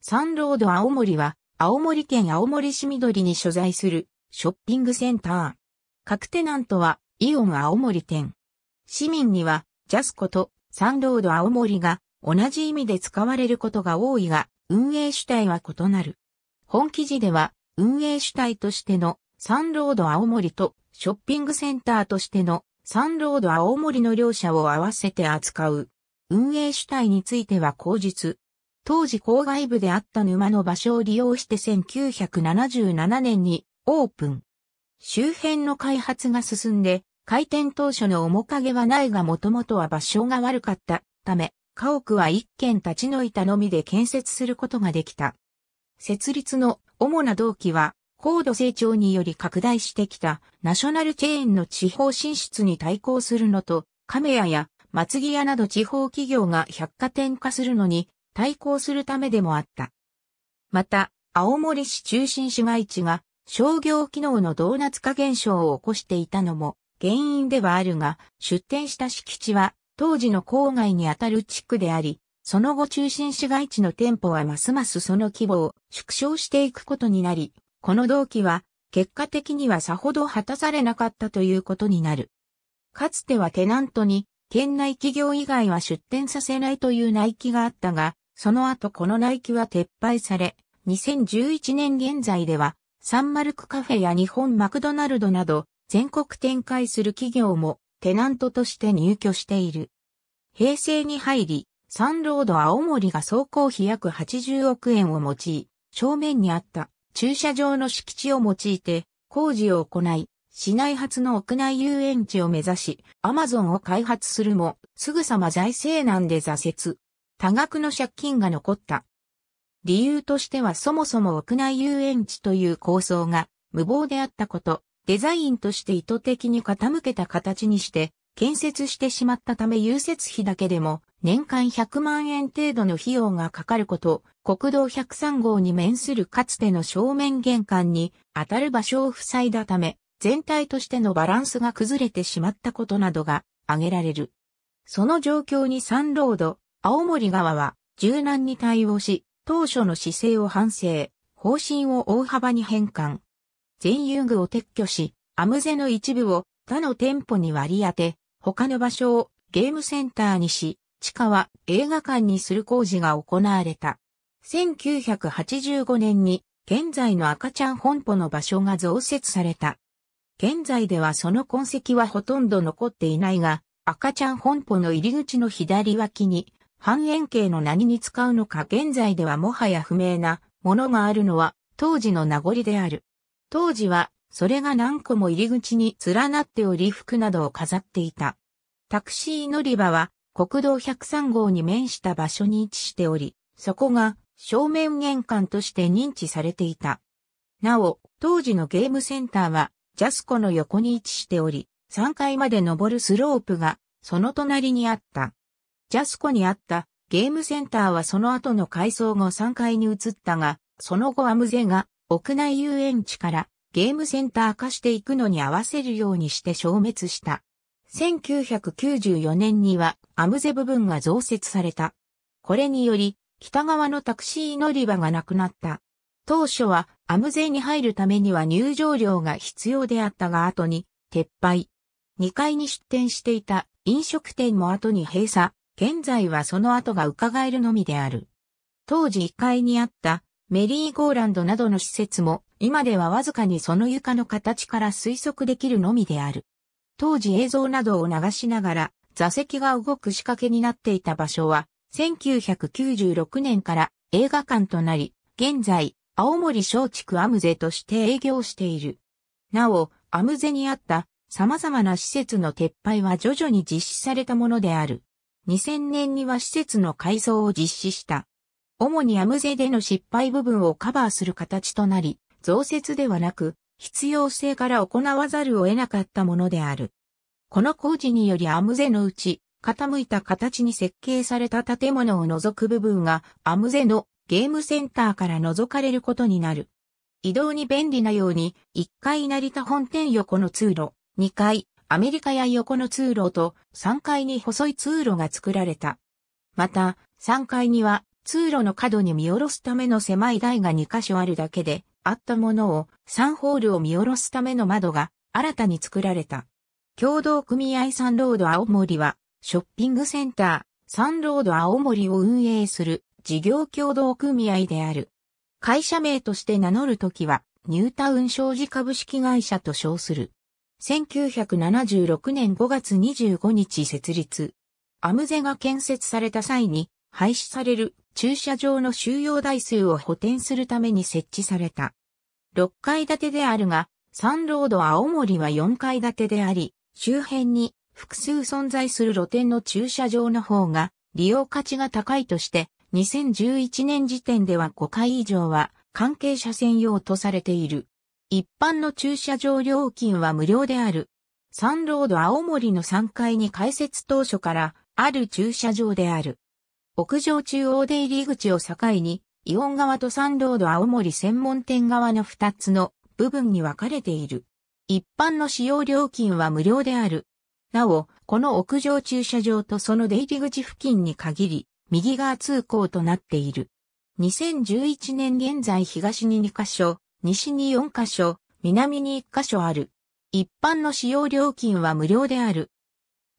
サンロード青森は、青森県青森市緑に所在するショッピングセンター。各テナントはイオン青森店。市民にはジャスコとサンロード青森が同じ意味で使われることが多いが、運営主体は異なる。本記事では、運営主体としてのサンロード青森とショッピングセンターとしてのサンロード青森の両者を合わせて扱う。運営主体については後実。当時郊外部であった沼の場所を利用して1977年にオープン。周辺の開発が進んで、開店当初の面影はないがもともとは場所が悪かったため、家屋は一軒立ち退いたのみで建設することができた。設立の主な動機は、高度成長により拡大してきたナショナルチェーンの地方進出に対抗するのと、亀屋や松木屋など地方企業が百貨店化するのに対抗するためでもあった。また、青森市中心市街地が商業機能のドーナツ化現象を起こしていたのも原因ではあるが、出店した敷地は当時の郊外にあたる地区であり、その後中心市街地の店舗はますますその規模を縮小していくことになり、この動機は結果的にはさほど果たされなかったということになる。かつてはテナントに県内企業以外は出店させないという内規があったが、その後このイキは撤廃され、2011年現在では、サンマルクカフェや日本マクドナルドなど、全国展開する企業も、テナントとして入居している。平成に入り、サンロード青森が総工費約80億円を用い、正面にあった駐車場の敷地を用いて工事を行い、市内初の屋内遊園地を目指し、アマゾンを開発するも、すぐさま財政難で挫折。多額の借金が残った。理由としてはそもそも屋内遊園地という構想が無謀であったこと、デザインとして意図的に傾けた形にして、建設してしまったため融雪費だけでも年間100万円程度の費用がかかること、国道103号に面するかつての正面玄関に当たる場所を塞いだため、全体としてのバランスが崩れてしまったことなどが挙げられる。その状況にサンロード、青森側は柔軟に対応し、当初の姿勢を反省、方針を大幅に変換。全遊具を撤去し、アムゼの一部を他の店舗に割り当て、他の場所をゲームセンターにし、地下は映画館にする工事が行われた。1985年に現在の赤ちゃん本舗の場所が増設された。現在ではその痕跡はほとんど残っていないが、赤ちゃん本舗の入り口の左脇に半円形の何に使うのか現在ではもはや不明なものがあるのは当時の名残である。当時はそれが何個も入り口に連なっており服などを飾っていた。タクシー乗り場は国道103号に面した場所に位置しており、そこが正面玄関として認知されていた。なお、当時のゲームセンターはジャスコの横に位置しており、3階まで登るスロープがその隣にあった。ジャスコにあったゲームセンターはその後の改装後3階に移ったが、その後アムゼが屋内遊園地からゲームセンター化していくのに合わせるようにして消滅した。1994年にはアムゼ部分が増設された。これにより、北側のタクシー乗り場がなくなった。当初はアムゼに入るためには入場料が必要であったが後に撤廃。2階に出店していた飲食店も後に閉鎖、現在はその跡が伺えるのみである。当時1階にあったメリーゴーランドなどの施設も今ではわずかにその床の形から推測できるのみである。当時映像などを流しながら座席が動く仕掛けになっていた場所は1996年から映画館となり、現在青森松竹アムゼとして営業している。なお、アムゼにあった様々な施設の撤廃は徐々に実施されたものである。2000年には施設の改装を実施した。主にアムゼでの失敗部分をカバーする形となり、増設ではなく、必要性から行わざるを得なかったものである。この工事によりアムゼのうち、傾いた形に設計された建物を除く部分がアムゼのゲームセンターから除かれることになる。移動に便利なように、1階成田本店横の通路、2階アメリカや横の通路と3階に細い通路が作られた。また、3階には通路の角に見下ろすための狭い台が2箇所あるだけで、あったものを3ホールを見下ろすための窓が新たに作られた。共同組合サンロード青森は、ショッピングセンター、サンロード青森を運営する事業共同組合である。会社名として名乗るときは、ニュータウン商事株式会社と称する。1976年5月25日設立。アムゼが建設された際に廃止される駐車場の収容台数を補填するために設置された。6階建てであるが、サンロード青森は4階建てであり、周辺に複数存在する露店の駐車場の方が利用価値が高いとして、2011年時点では5階以上は関係車専用とされている。一般の駐車場料金は無料である。サンロード青森の3階に開設当初からある駐車場である。屋上中央出入り口を境に、イオン側とサンロード青森専門店側の2つの部分に分かれている。一般の使用料金は無料である。なお、この屋上駐車場とその出入り口付近に限り、右側通行となっている。2011年現在東に2カ所、西に4カ所、南に1カ所ある。一般の使用料金は無料である。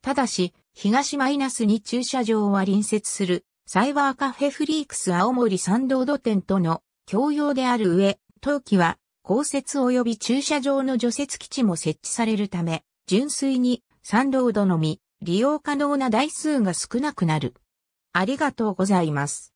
ただし、東マイナスに駐車場は隣接する、サイバーカフェフリークス青森参道土店との共用である上、当期は、降雪及び駐車場の除雪基地も設置されるため、純粋に参道土のみ、利用可能な台数が少なくなる。ありがとうございます。